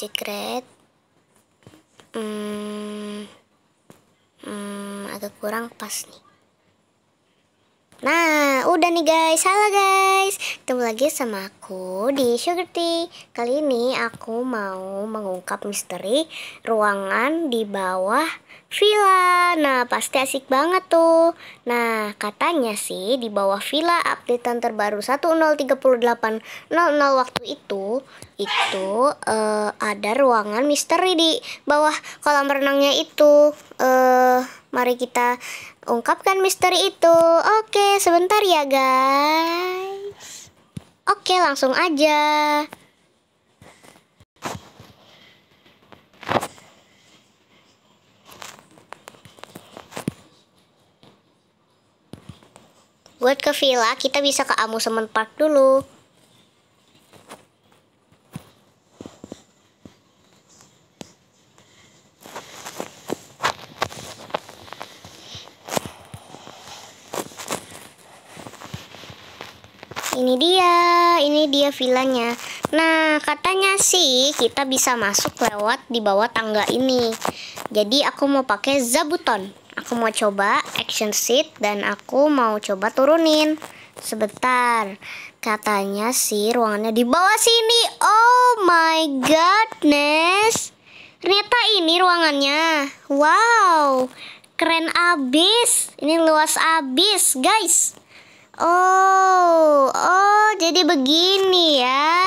Secret hmm, hmm, agak kurang pas nih Nah, udah nih guys. Halo guys. Ketemu lagi sama aku di Sugar Tea. Kali ini aku mau mengungkap misteri ruangan di bawah villa. Nah, pasti asik banget tuh. Nah, katanya sih di bawah villa updatean terbaru 103800 waktu itu itu uh, ada ruangan misteri di bawah kolam renangnya itu. Eh, uh, mari kita ungkapkan misteri itu. Oke, sebentar ya, guys. Oke, langsung aja. Buat ke villa, kita bisa ke amusement park dulu. ini dia, ini dia villanya. Nah, katanya sih kita bisa masuk lewat di bawah tangga ini. Jadi aku mau pakai zabuton. Aku mau coba action seat dan aku mau coba turunin. Sebentar. Katanya sih ruangannya di bawah sini. Oh my goodness. Ternyata ini ruangannya. Wow. Keren abis. Ini luas abis, guys. Oh, oh, jadi begini ya.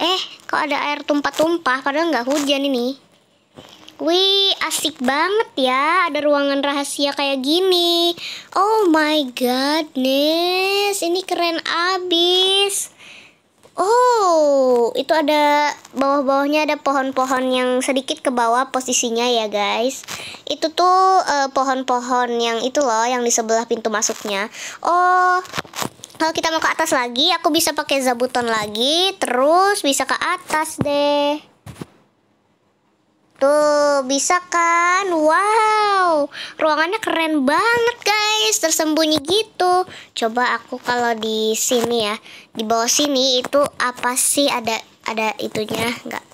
Eh, kok ada air tumpah-tumpah padahal nggak hujan ini. Wih, asik banget ya ada ruangan rahasia kayak gini. Oh my goodness, ini keren abis itu ada bawah-bawahnya ada pohon-pohon yang sedikit ke bawah posisinya ya guys. Itu tuh eh, pohon-pohon uh, yang itu loh yang di sebelah pintu masuknya. Oh, kalau kita mau ke atas lagi aku bisa pakai zabuton lagi, terus bisa ke atas deh. Tuh, bisa kan? Wow, ruangannya keren banget guys, tersembunyi gitu. Coba aku kalau di sini ya, di bawah sini itu apa sih ada ada itunya nggak?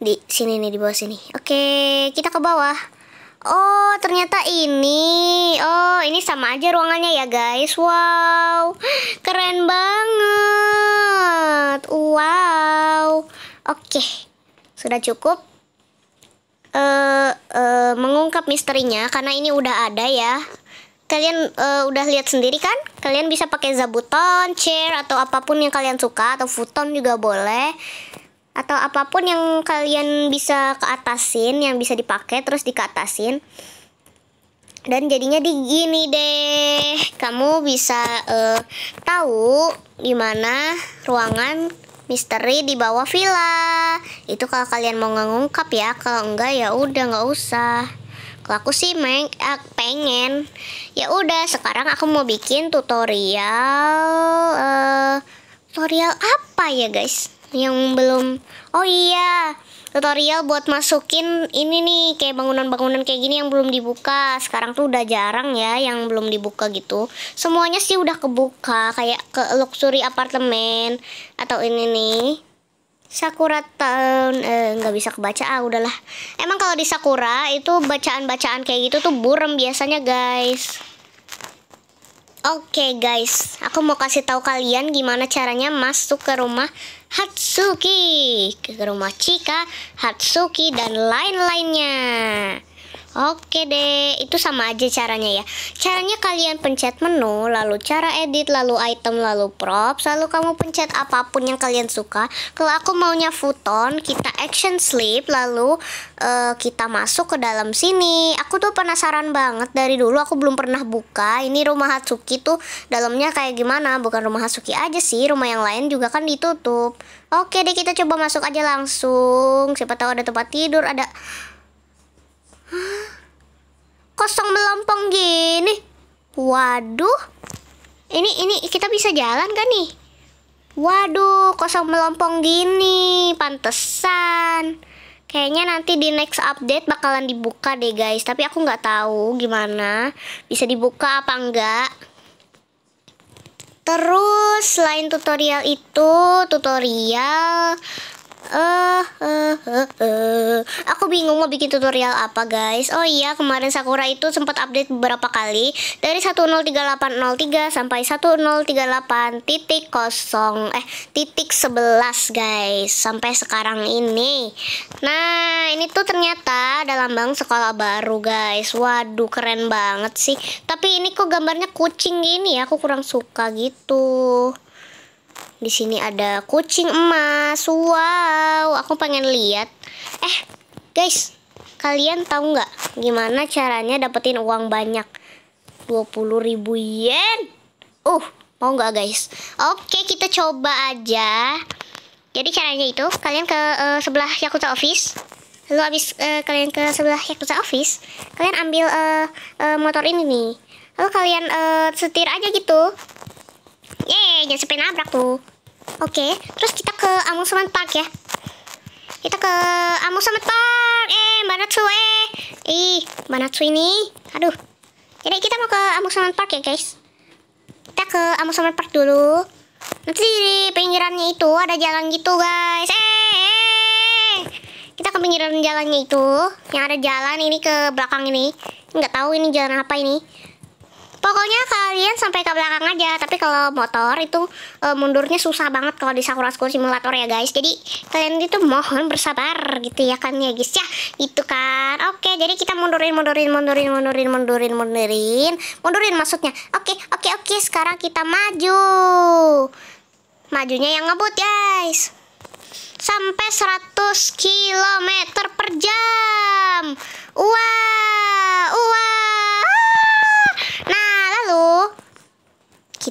Di sini nih di bawah sini. Oke, kita ke bawah. Oh, ternyata ini. Oh, ini sama aja ruangannya ya guys. Wow, keren banget. Wow. Oke, sudah cukup uh, uh, mengungkap misterinya karena ini udah ada ya. Kalian uh, udah lihat sendiri kan? Kalian bisa pakai zabuton, chair atau apapun yang kalian suka atau futon juga boleh. Atau apapun yang kalian bisa keatasin, yang bisa dipakai terus dikeatasin. Dan jadinya di gini deh. Kamu bisa uh, tahu di mana ruangan misteri di bawah villa. Itu kalau kalian mau ngungkap ya, kalau enggak ya udah nggak usah. Kalau aku sih main, eh, pengen. Ya udah, sekarang aku mau bikin tutorial uh, tutorial apa ya guys? yang belum oh iya tutorial buat masukin ini nih kayak bangunan-bangunan kayak gini yang belum dibuka sekarang tuh udah jarang ya yang belum dibuka gitu semuanya sih udah kebuka kayak ke luxury apartemen atau ini nih Sakura Town eh, nggak bisa kebaca ah udahlah emang kalau di Sakura itu bacaan-bacaan kayak gitu tuh burem biasanya guys Oke okay, guys, aku mau kasih tahu kalian gimana caranya masuk ke rumah Hatsuki, ke rumah Chika, Hatsuki dan lain-lainnya. Oke deh, itu sama aja caranya ya. Caranya kalian pencet menu, lalu cara edit, lalu item, lalu props, lalu kamu pencet apapun yang kalian suka. Kalau aku maunya futon, kita action sleep, lalu uh, kita masuk ke dalam sini. Aku tuh penasaran banget dari dulu aku belum pernah buka. Ini rumah Hatsuki tuh dalamnya kayak gimana? Bukan rumah Hatsuki aja sih, rumah yang lain juga kan ditutup. Oke deh, kita coba masuk aja langsung. Siapa tahu ada tempat tidur, ada kosong melompong gini? Waduh. Ini ini kita bisa jalan kan nih? Waduh, kosong melompong gini. Pantesan. Kayaknya nanti di next update bakalan dibuka deh guys. Tapi aku nggak tahu gimana bisa dibuka apa enggak. Terus selain tutorial itu, tutorial Eh, eh, eh, Aku bingung mau bikin tutorial apa guys Oh iya kemarin Sakura itu sempat update beberapa kali Dari 103803 sampai 1038 titik kosong Eh titik 11 guys Sampai sekarang ini Nah ini tuh ternyata ada lambang sekolah baru guys Waduh keren banget sih Tapi ini kok gambarnya kucing gini ya Aku kurang suka gitu di sini ada kucing emas. Wow, aku pengen lihat. Eh, guys, kalian tahu nggak gimana caranya dapetin uang banyak? 20 ribu yen. Uh, mau nggak guys? Oke, kita coba aja. Jadi caranya itu kalian ke uh, sebelah Yakuza Office. Lalu abis uh, eh, kalian ke sebelah Yakuza Office, kalian ambil uh, uh, motor ini nih. Lalu kalian uh, setir aja gitu jangan sampai nabrak tuh oke okay, terus kita ke amusement park ya kita ke amusement park eh banatsu eh ih banatsu ini aduh jadi kita mau ke amusement park ya guys kita ke amusement park dulu nanti di pinggirannya itu ada jalan gitu guys eh, eh. kita ke pinggiran jalannya itu yang ada jalan ini ke belakang ini nggak tahu ini jalan apa ini Pokoknya kalian sampai ke belakang aja, tapi kalau motor itu e, mundurnya susah banget kalau di Sakura School Simulator ya guys. Jadi kalian itu mohon bersabar gitu ya kan ya guys ya. Itu kan. Oke, jadi kita mundurin mundurin mundurin mundurin mundurin mundurin. Mundurin maksudnya. Oke, oke, oke, sekarang kita maju. Majunya yang ngebut, guys. Sampai 100 km per jam. Wah, wow, Wow.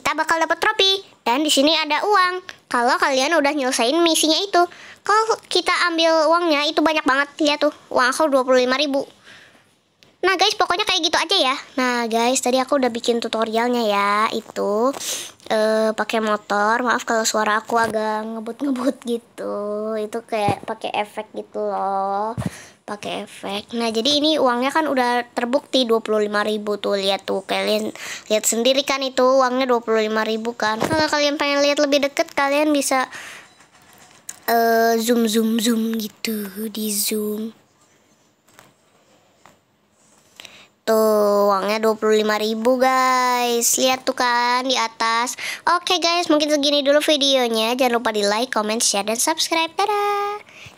kita bakal dapat trofi Dan di sini ada uang. Kalau kalian udah nyelesain misinya itu, kalau kita ambil uangnya itu banyak banget. ya tuh, uang aku 25 ribu. Nah guys, pokoknya kayak gitu aja ya. Nah guys, tadi aku udah bikin tutorialnya ya. Itu uh, pakai motor. Maaf kalau suara aku agak ngebut-ngebut gitu. Itu kayak pakai efek gitu loh pakai efek. Nah, jadi ini uangnya kan udah terbukti 25.000 tuh. Lihat tuh kalian lihat sendiri kan itu uangnya 25.000 kan. Kalau kalian pengen lihat lebih deket kalian bisa uh, zoom zoom zoom gitu, di zoom. Tuh, uangnya 25.000, guys. Lihat tuh kan di atas. Oke, okay, guys, mungkin segini dulu videonya. Jangan lupa di-like, comment, share dan subscribe. Dadah.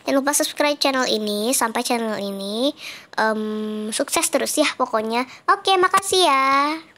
Jangan lupa subscribe channel ini sampai channel ini um, sukses terus ya pokoknya. Oke, makasih ya.